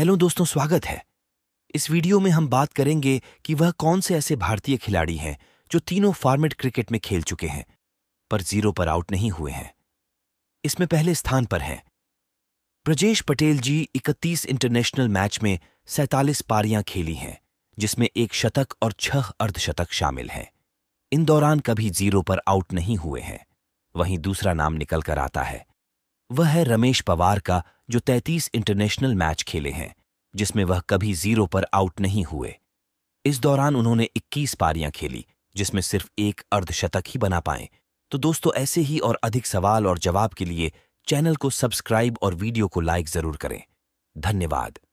hello दोस्तों स्वागत है इस वीडियो में हम बात करेंगे कि वह कौन से ऐसे भारतीय खिलाड़ी हैं जो तीनों फॉर्मेट क्रिकेट में खेल चुके हैं पर जीरो पर आउट नहीं हुए हैं इसमें पहले स्थान पर हैं ब्रजेश पटेल जी 31 इंटरनेशनल मैच में 47 पारियां खेली हैं जिसमें एक शतक और छह अर्धशतक शामिल हैं इन दौरान कभी जीरो पर आउट नहीं हुए हैं वहीं दूसरा नाम निकलकर आता है वह है रमेश पवार का जो 33 इंटरनेशनल मैच खेले हैं जिसमें वह कभी जीरो पर आउट नहीं हुए इस दौरान उन्होंने 21 पारियां खेली जिसमें सिर्फ एक अर्धशतक ही बना पाए तो दोस्तों ऐसे ही और अधिक सवाल और जवाब के लिए चैनल को सब्सक्राइब और वीडियो को लाइक जरूर करें धन्यवाद